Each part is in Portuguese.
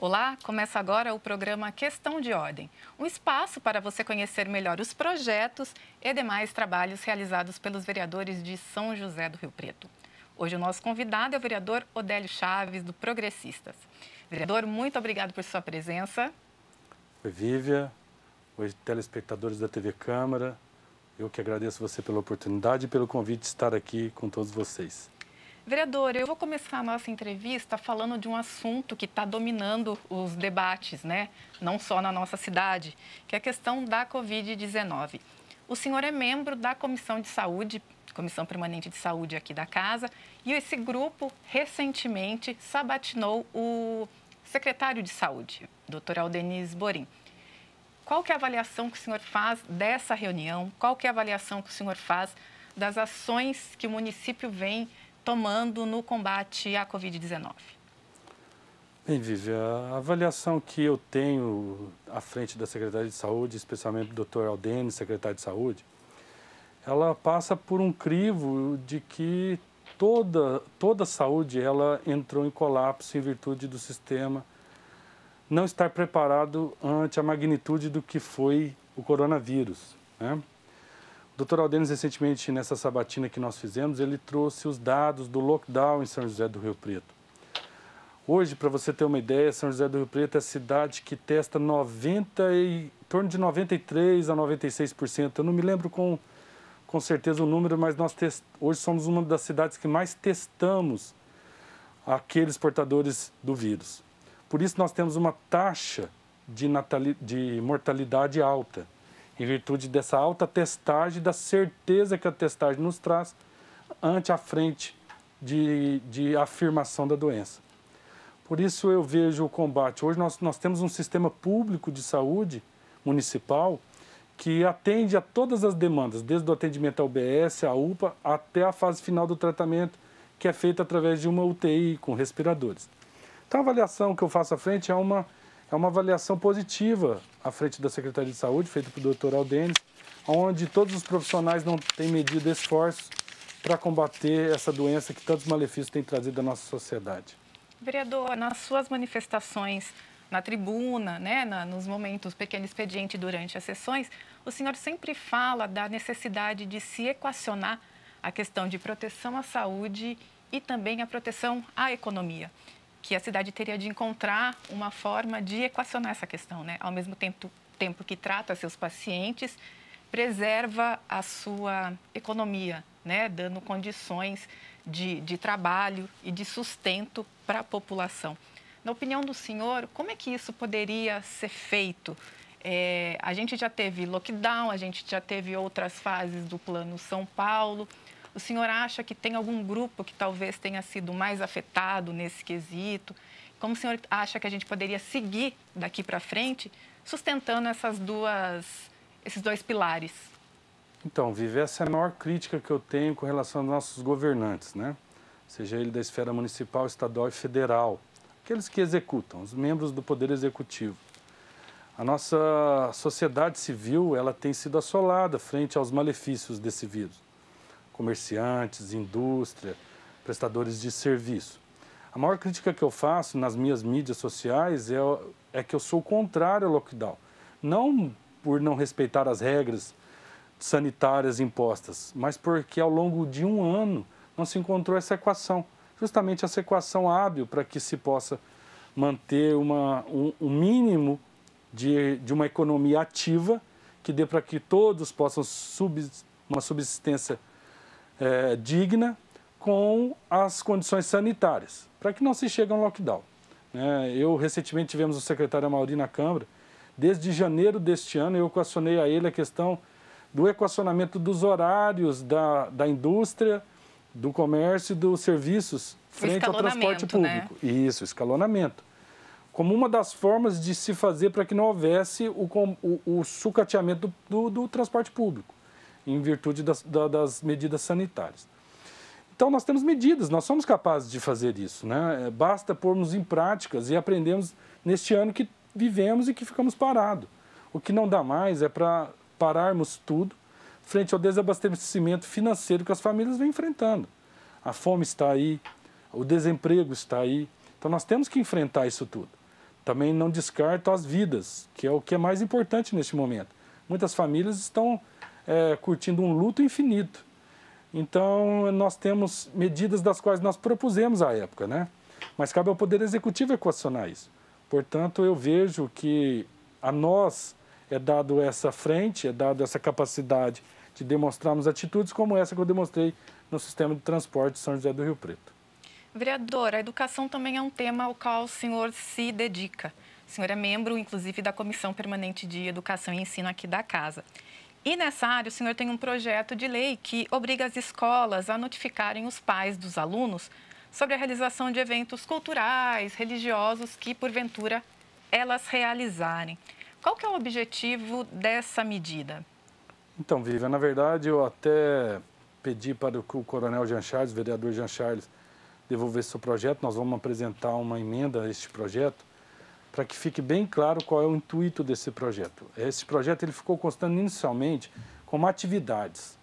Olá, começa agora o programa Questão de Ordem, um espaço para você conhecer melhor os projetos e demais trabalhos realizados pelos vereadores de São José do Rio Preto. Hoje o nosso convidado é o vereador Odélio Chaves, do Progressistas. Vereador, muito obrigado por sua presença. Oi, Vívia. Oi, telespectadores da TV Câmara. Eu que agradeço você pela oportunidade e pelo convite de estar aqui com todos vocês. Vereador, eu vou começar a nossa entrevista falando de um assunto que está dominando os debates, né? Não só na nossa cidade, que é a questão da Covid-19. O senhor é membro da Comissão de Saúde, Comissão Permanente de Saúde aqui da casa, e esse grupo recentemente sabatinou o secretário de Saúde, Dr. Aldenis Borim. Qual que é a avaliação que o senhor faz dessa reunião? Qual que é a avaliação que o senhor faz das ações que o município vem tomando no combate à Covid-19? Bem, Vivi, a avaliação que eu tenho à frente da Secretaria de Saúde, especialmente do Dr. Aldene, secretário de Saúde, ela passa por um crivo de que toda, toda a saúde ela entrou em colapso em virtude do sistema não estar preparado ante a magnitude do que foi o coronavírus. Né? Dr. Aldenes, recentemente, nessa sabatina que nós fizemos, ele trouxe os dados do lockdown em São José do Rio Preto. Hoje, para você ter uma ideia, São José do Rio Preto é a cidade que testa 90 e, em torno de 93% a 96%. Eu não me lembro com, com certeza o número, mas nós test, hoje somos uma das cidades que mais testamos aqueles portadores do vírus. Por isso, nós temos uma taxa de, natali, de mortalidade alta em virtude dessa alta testagem, da certeza que a testagem nos traz ante a frente de, de afirmação da doença. Por isso eu vejo o combate. Hoje nós, nós temos um sistema público de saúde municipal que atende a todas as demandas, desde o atendimento ao BS, à UPA, até a fase final do tratamento, que é feita através de uma UTI com respiradores. Então, a avaliação que eu faço à frente é uma é uma avaliação positiva à frente da Secretaria de Saúde, feita pelo Dr. Aldenes, onde todos os profissionais não têm medido esforços para combater essa doença que tantos malefícios tem trazido à nossa sociedade. Vereador, nas suas manifestações na tribuna, né, na, nos momentos pequeno expediente durante as sessões, o senhor sempre fala da necessidade de se equacionar a questão de proteção à saúde e também a proteção à economia que a cidade teria de encontrar uma forma de equacionar essa questão, né? Ao mesmo tempo, tempo que trata seus pacientes, preserva a sua economia, né? Dando condições de, de trabalho e de sustento para a população. Na opinião do senhor, como é que isso poderia ser feito? É, a gente já teve lockdown, a gente já teve outras fases do Plano São Paulo. O senhor acha que tem algum grupo que talvez tenha sido mais afetado nesse quesito? Como o senhor acha que a gente poderia seguir daqui para frente sustentando essas duas, esses dois pilares? Então, Vivi, essa é a maior crítica que eu tenho com relação aos nossos governantes, né? Seja ele da esfera municipal, estadual e federal, aqueles que executam, os membros do Poder Executivo. A nossa sociedade civil ela tem sido assolada frente aos malefícios desse vírus comerciantes, indústria, prestadores de serviço. A maior crítica que eu faço nas minhas mídias sociais é, é que eu sou contrário ao lockdown. Não por não respeitar as regras sanitárias impostas, mas porque ao longo de um ano não se encontrou essa equação justamente essa equação hábil para que se possa manter uma, um, um mínimo de, de uma economia ativa que dê para que todos possam uma subsistência é, digna com as condições sanitárias, para que não se chegue a um lockdown. É, eu, recentemente, tivemos o secretário Mauri na Câmara. Desde janeiro deste ano, eu equacionei a ele a questão do equacionamento dos horários da, da indústria, do comércio e dos serviços frente ao transporte né? público. Né? Isso, escalonamento. Como uma das formas de se fazer para que não houvesse o, o, o sucateamento do, do, do transporte público em virtude das, das medidas sanitárias. Então, nós temos medidas, nós somos capazes de fazer isso. Né? É, basta pormos em práticas e aprendemos neste ano que vivemos e que ficamos parados. O que não dá mais é para pararmos tudo frente ao desabastecimento financeiro que as famílias vêm enfrentando. A fome está aí, o desemprego está aí. Então, nós temos que enfrentar isso tudo. Também não descarto as vidas, que é o que é mais importante neste momento. Muitas famílias estão é, curtindo um luto infinito. Então, nós temos medidas das quais nós propusemos à época, né? Mas cabe ao Poder Executivo equacionar isso. Portanto, eu vejo que a nós é dado essa frente, é dado essa capacidade de demonstrarmos atitudes como essa que eu demonstrei no sistema de transporte de São José do Rio Preto. Vereador, a educação também é um tema ao qual o senhor se dedica. O senhor é membro, inclusive, da Comissão Permanente de Educação e Ensino aqui da Casa. E nessa área, o senhor tem um projeto de lei que obriga as escolas a notificarem os pais dos alunos sobre a realização de eventos culturais, religiosos que, porventura, elas realizarem. Qual que é o objetivo dessa medida? Então, viva! na verdade, eu até pedi para que o coronel Jean Charles, vereador Jean Charles, devolver seu projeto. Nós vamos apresentar uma emenda a este projeto para que fique bem claro qual é o intuito desse projeto. Esse projeto ele ficou constando inicialmente como atividades.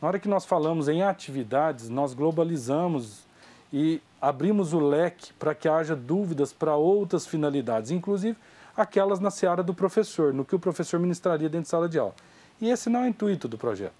Na hora que nós falamos em atividades, nós globalizamos e abrimos o leque para que haja dúvidas para outras finalidades, inclusive aquelas na seara do professor, no que o professor ministraria dentro de sala de aula. E esse não é o intuito do projeto.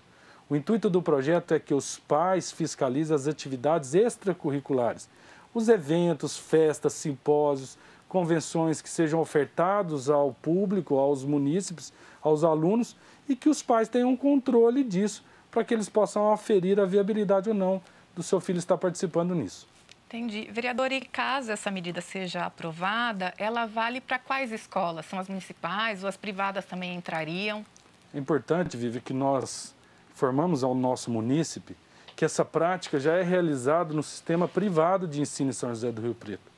O intuito do projeto é que os pais fiscalizem as atividades extracurriculares, os eventos, festas, simpósios, convenções que sejam ofertados ao público, aos munícipes, aos alunos e que os pais tenham controle disso para que eles possam aferir a viabilidade ou não do seu filho estar participando nisso. Entendi. Vereador, e caso essa medida seja aprovada, ela vale para quais escolas? São as municipais ou as privadas também entrariam? É importante, Vivi, que nós informamos ao nosso munícipe que essa prática já é realizada no sistema privado de ensino em São José do Rio Preto.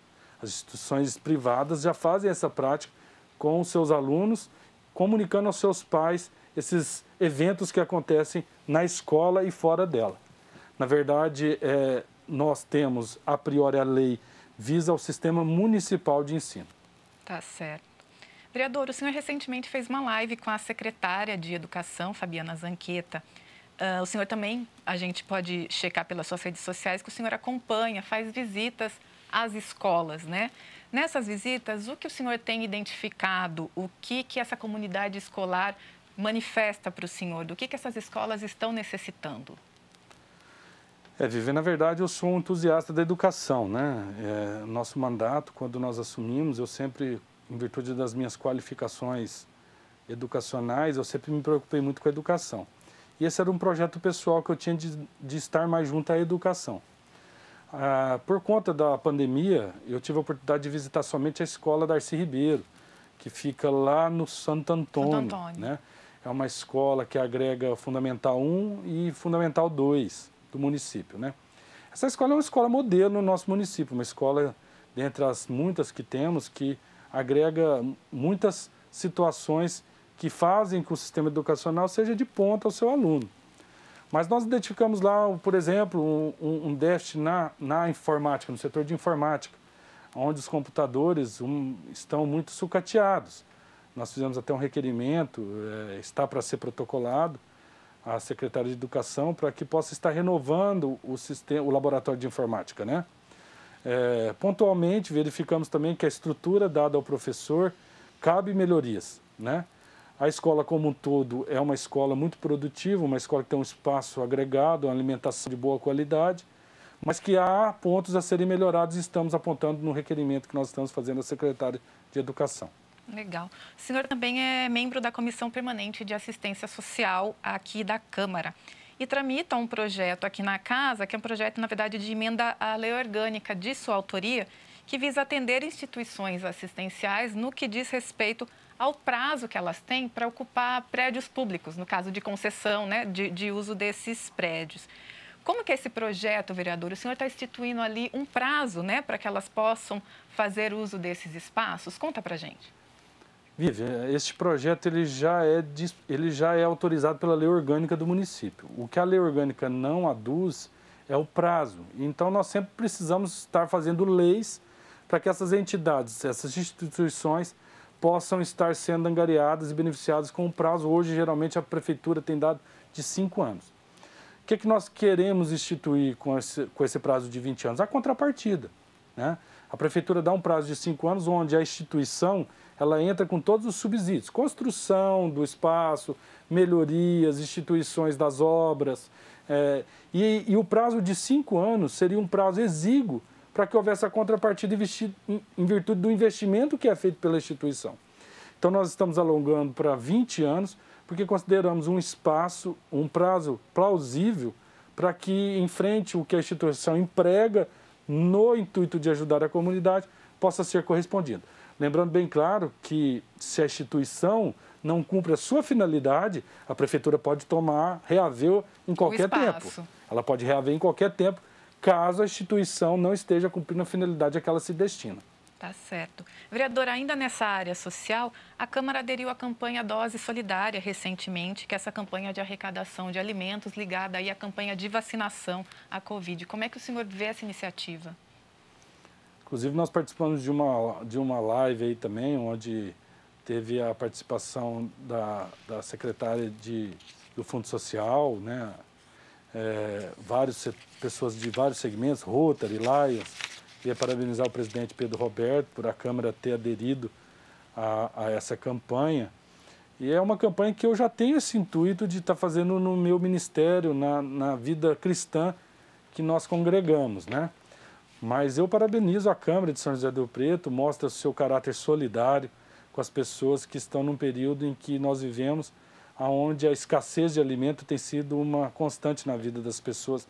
As instituições privadas já fazem essa prática com os seus alunos, comunicando aos seus pais esses eventos que acontecem na escola e fora dela. Na verdade, é, nós temos, a priori, a lei visa ao sistema municipal de ensino. Tá certo. Vereador, o senhor recentemente fez uma live com a secretária de Educação, Fabiana Zanqueta. Uh, o senhor também, a gente pode checar pelas suas redes sociais, que o senhor acompanha, faz visitas às escolas, né? Nessas visitas, o que o senhor tem identificado? O que, que essa comunidade escolar manifesta para o senhor? Do que, que essas escolas estão necessitando? É, Vivi, na verdade eu sou um entusiasta da educação, né? É, nosso mandato, quando nós assumimos, eu sempre, em virtude das minhas qualificações educacionais, eu sempre me preocupei muito com a educação. E esse era um projeto pessoal que eu tinha de, de estar mais junto à educação. Ah, por conta da pandemia, eu tive a oportunidade de visitar somente a escola Darcy Ribeiro, que fica lá no Santo Antônio. Santo Antônio. Né? É uma escola que agrega Fundamental 1 e Fundamental 2 do município. Né? Essa escola é uma escola modelo no nosso município, uma escola dentre as muitas que temos que agrega muitas situações que fazem que o sistema educacional seja de ponta ao seu aluno. Mas nós identificamos lá, por exemplo, um, um déficit na, na informática, no setor de informática, onde os computadores um, estão muito sucateados. Nós fizemos até um requerimento, é, está para ser protocolado à Secretaria de Educação para que possa estar renovando o, sistema, o laboratório de informática. Né? É, pontualmente, verificamos também que a estrutura dada ao professor cabe melhorias. Né? A escola como um todo é uma escola muito produtiva, uma escola que tem um espaço agregado, uma alimentação de boa qualidade, mas que há pontos a serem melhorados e estamos apontando no requerimento que nós estamos fazendo à secretária de Educação. Legal. O senhor também é membro da Comissão Permanente de Assistência Social aqui da Câmara e tramita um projeto aqui na casa, que é um projeto, na verdade, de emenda à lei orgânica de sua autoria, que visa atender instituições assistenciais no que diz respeito ao prazo que elas têm para ocupar prédios públicos, no caso de concessão, né, de, de uso desses prédios. Como que esse projeto, vereador? O senhor está instituindo ali um prazo, né, para que elas possam fazer uso desses espaços? Conta para gente. Vivian, este projeto ele já, é, ele já é autorizado pela lei orgânica do município. O que a lei orgânica não aduz é o prazo. Então, nós sempre precisamos estar fazendo leis para que essas entidades, essas instituições possam estar sendo angariadas e beneficiadas com o prazo. Hoje, geralmente, a prefeitura tem dado de cinco anos. O que, é que nós queremos instituir com esse, com esse prazo de 20 anos? A contrapartida. Né? A prefeitura dá um prazo de cinco anos, onde a instituição ela entra com todos os subsídios: construção do espaço, melhorias, instituições das obras. É, e, e o prazo de cinco anos seria um prazo exíguo para que houvesse a contrapartida em virtude do investimento que é feito pela instituição. Então, nós estamos alongando para 20 anos, porque consideramos um espaço, um prazo plausível para que, em frente, o que a instituição emprega no intuito de ajudar a comunidade possa ser correspondido. Lembrando bem claro que, se a instituição não cumpre a sua finalidade, a prefeitura pode tomar, reaver em qualquer tempo. Ela pode reaver em qualquer tempo, caso a instituição não esteja cumprindo a finalidade a que ela se destina. Tá certo. Vereador, ainda nessa área social, a Câmara aderiu à campanha Dose Solidária recentemente, que é essa campanha de arrecadação de alimentos ligada aí à campanha de vacinação à Covid. Como é que o senhor vê essa iniciativa? Inclusive, nós participamos de uma, de uma live aí também, onde teve a participação da, da secretária de, do Fundo Social, né, é, vários, pessoas de vários segmentos, Rotary, Lions. Queria é parabenizar o presidente Pedro Roberto por a Câmara ter aderido a, a essa campanha. E é uma campanha que eu já tenho esse intuito de estar tá fazendo no meu ministério, na, na vida cristã que nós congregamos, né? Mas eu parabenizo a Câmara de São José do Preto, mostra o seu caráter solidário com as pessoas que estão num período em que nós vivemos onde a escassez de alimento tem sido uma constante na vida das pessoas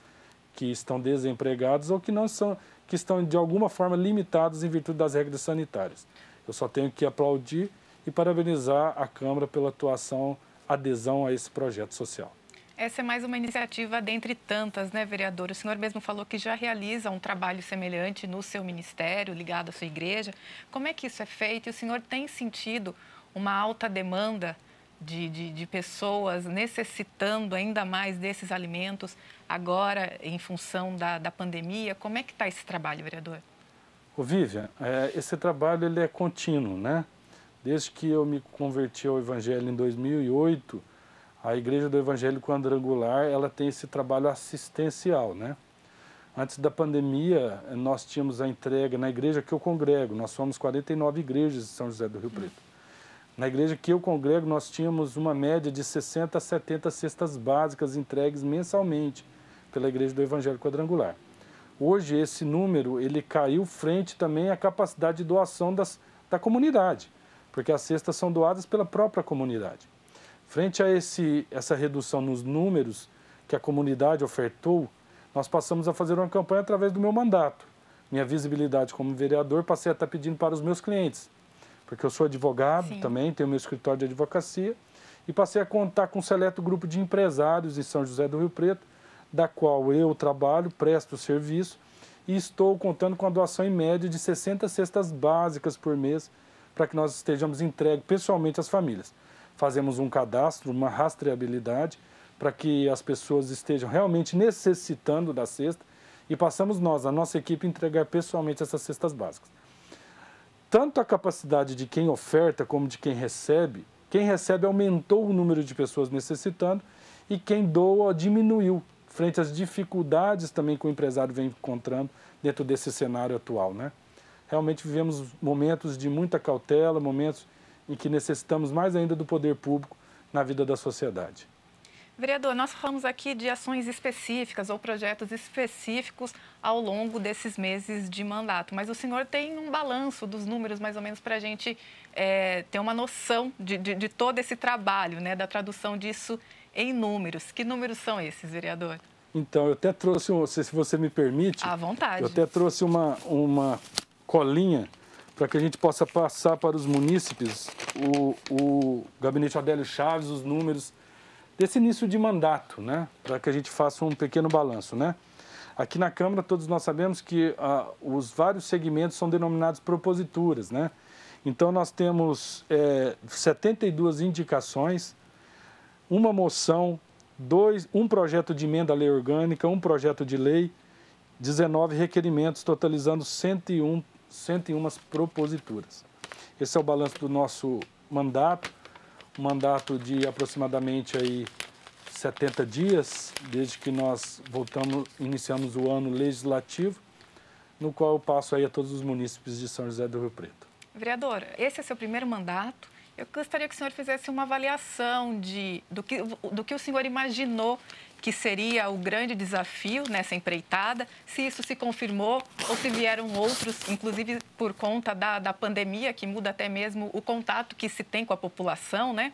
que estão desempregadas ou que não são que estão de alguma forma limitados em virtude das regras sanitárias. Eu só tenho que aplaudir e parabenizar a Câmara pela atuação, adesão a esse projeto social. Essa é mais uma iniciativa dentre tantas, né, vereador? O senhor mesmo falou que já realiza um trabalho semelhante no seu ministério, ligado à sua igreja. Como é que isso é feito? E o senhor tem sentido uma alta demanda de, de, de, pessoas necessitando ainda mais desses alimentos agora em função da, da pandemia. Como é que está esse trabalho, vereador? Ô Vivian, é, esse trabalho ele é contínuo, né? Desde que eu me converti ao Evangelho em 2008, a Igreja do Evangelho Quadrangular ela tem esse trabalho assistencial, né? Antes da pandemia, nós tínhamos a entrega na igreja que eu congrego. Nós somos 49 igrejas de São José do Rio Preto. Na igreja que eu congrego, nós tínhamos uma média de 60 a 70 cestas básicas entregues mensalmente pela Igreja do Evangelho Quadrangular. Hoje, esse número ele caiu frente também à capacidade de doação das, da comunidade, porque as cestas são doadas pela própria comunidade. Frente a esse, essa redução nos números que a comunidade ofertou, nós passamos a fazer uma campanha através do meu mandato. Minha visibilidade como vereador passei a estar pedindo para os meus clientes porque eu sou advogado Sim. também, tenho meu escritório de advocacia, e passei a contar com um seleto grupo de empresários em São José do Rio Preto, da qual eu trabalho, presto serviço, e estou contando com a doação em média de 60 cestas básicas por mês para que nós estejamos entregues pessoalmente às famílias. Fazemos um cadastro, uma rastreabilidade, para que as pessoas estejam realmente necessitando da cesta e passamos nós, a nossa equipe, entregar pessoalmente essas cestas básicas tanto a capacidade de quem oferta como de quem recebe. Quem recebe aumentou o número de pessoas necessitando e quem doa diminuiu, frente às dificuldades também que o empresário vem encontrando dentro desse cenário atual. Né? Realmente vivemos momentos de muita cautela, momentos em que necessitamos mais ainda do poder público na vida da sociedade. Vereador, nós falamos aqui de ações específicas ou projetos específicos ao longo desses meses de mandato, mas o senhor tem um balanço dos números, mais ou menos, para a gente é, ter uma noção de, de, de, todo esse trabalho, né, da tradução disso em números. Que números são esses, vereador? Então, eu até trouxe, se você me permite. À vontade. Eu até trouxe uma, uma colinha para que a gente possa passar para os munícipes o, o gabinete Adélio Chaves, os números esse início de mandato, né, para que a gente faça um pequeno balanço, né? Aqui na Câmara, todos nós sabemos que ah, os vários segmentos são denominados proposituras, né? Então, nós temos é, 72 indicações, uma moção, dois, um projeto de emenda à lei orgânica, um projeto de lei, 19 requerimentos, totalizando 101, 101 proposituras. Esse é o balanço do nosso mandato um mandato de aproximadamente aí 70 dias, desde que nós voltamos, iniciamos o ano legislativo, no qual eu passo aí a todos os munícipes de São José do Rio Preto. Vereador, esse é seu primeiro mandato. Eu gostaria que o senhor fizesse uma avaliação de, do, que, do que o senhor imaginou que seria o grande desafio nessa empreitada, se isso se confirmou ou se vieram outros, inclusive por conta da, da pandemia, que muda até mesmo o contato que se tem com a população, né?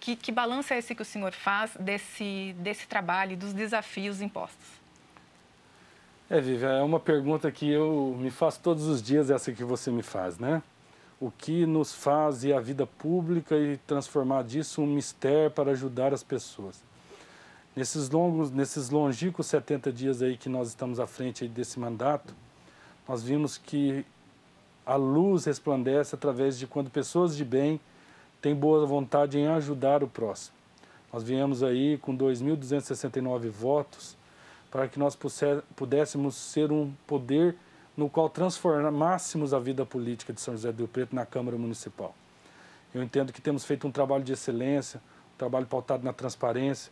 Que, que balanço é esse que o senhor faz desse, desse trabalho e dos desafios impostos? É, Vivian, é uma pergunta que eu me faço todos os dias, essa que você me faz, né? O que nos faz ir à vida pública e transformar disso um mistério para ajudar as pessoas? Nesses longos, nesses longínquos 70 dias aí que nós estamos à frente desse mandato, nós vimos que a luz resplandece através de quando pessoas de bem têm boa vontade em ajudar o próximo. Nós viemos aí com 2.269 votos para que nós pudéssemos ser um poder no qual transformássemos a vida política de São José do Rio Preto na Câmara Municipal. Eu entendo que temos feito um trabalho de excelência, um trabalho pautado na transparência,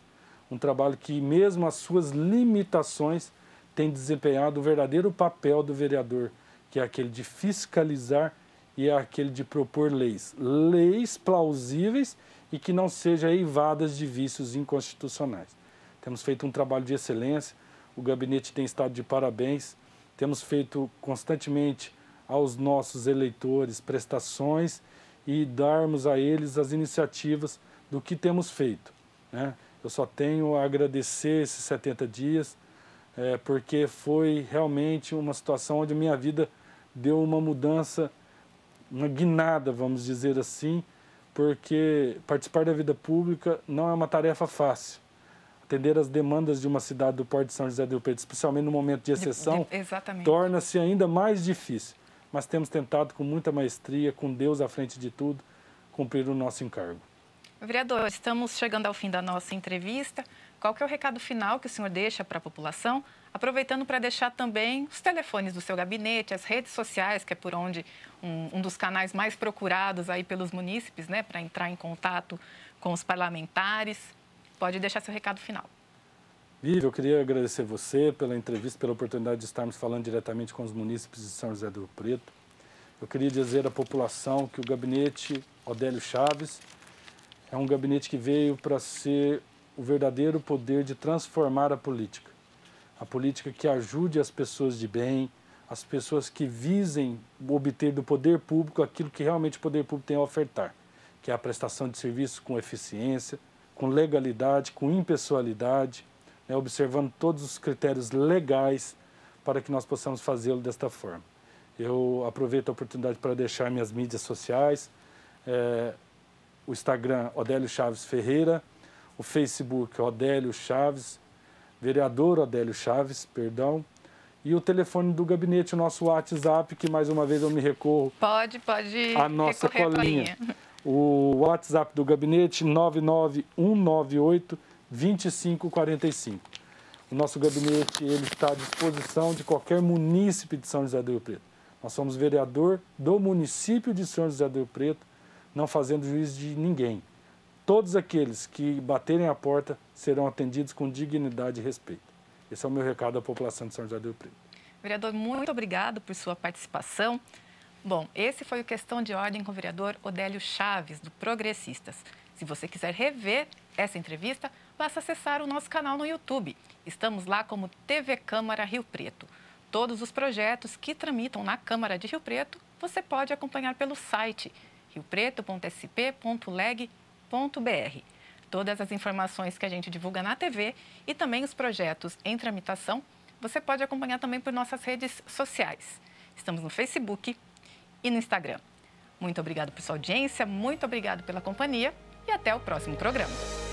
um trabalho que, mesmo as suas limitações, tem desempenhado o verdadeiro papel do vereador, que é aquele de fiscalizar e é aquele de propor leis. Leis plausíveis e que não sejam eivadas de vícios inconstitucionais. Temos feito um trabalho de excelência, o gabinete tem estado de parabéns, temos feito constantemente aos nossos eleitores prestações e darmos a eles as iniciativas do que temos feito. Né? Eu só tenho a agradecer esses 70 dias, é, porque foi realmente uma situação onde minha vida deu uma mudança, uma guinada, vamos dizer assim, porque participar da vida pública não é uma tarefa fácil. Atender as demandas de uma cidade do Porto de São José do Rio Preto, especialmente no momento de exceção, torna-se ainda mais difícil. Mas temos tentado com muita maestria, com Deus à frente de tudo, cumprir o nosso encargo. Vereador, estamos chegando ao fim da nossa entrevista. Qual que é o recado final que o senhor deixa para a população? Aproveitando para deixar também os telefones do seu gabinete, as redes sociais, que é por onde um, um dos canais mais procurados aí pelos munícipes, né, para entrar em contato com os parlamentares. Pode deixar seu recado final. Lívia, eu queria agradecer você pela entrevista, pela oportunidade de estarmos falando diretamente com os munícipes de São José do Preto. Eu queria dizer à população que o gabinete Odélio Chaves é um gabinete que veio para ser o verdadeiro poder de transformar a política. A política que ajude as pessoas de bem, as pessoas que visem obter do poder público aquilo que realmente o poder público tem a ofertar, que é a prestação de serviços com eficiência, com legalidade, com impessoalidade, né, observando todos os critérios legais para que nós possamos fazê-lo desta forma. Eu aproveito a oportunidade para deixar minhas mídias sociais. É, o Instagram Odélio Chaves Ferreira, o Facebook Odélio Chaves, vereador Odélio Chaves, perdão, e o telefone do gabinete, o nosso WhatsApp, que mais uma vez eu me recorro. Pode, pode. A nossa colinha. O WhatsApp do gabinete 99198 2545. O nosso gabinete ele está à disposição de qualquer munícipe de São José do Rio Preto. Nós somos vereador do município de São José do Rio Preto não fazendo juízo de ninguém. Todos aqueles que baterem a porta serão atendidos com dignidade e respeito. Esse é o meu recado à população de São José do Rio Preto. Vereador, muito obrigado por sua participação. Bom, esse foi o Questão de Ordem com o vereador Odélio Chaves, do Progressistas. Se você quiser rever essa entrevista, basta acessar o nosso canal no YouTube. Estamos lá como TV Câmara Rio Preto. Todos os projetos que tramitam na Câmara de Rio Preto você pode acompanhar pelo site riopreto.sp.leg.br. Todas as informações que a gente divulga na TV e também os projetos em tramitação, você pode acompanhar também por nossas redes sociais. Estamos no Facebook e no Instagram. Muito obrigado por sua audiência, muito obrigado pela companhia e até o próximo programa.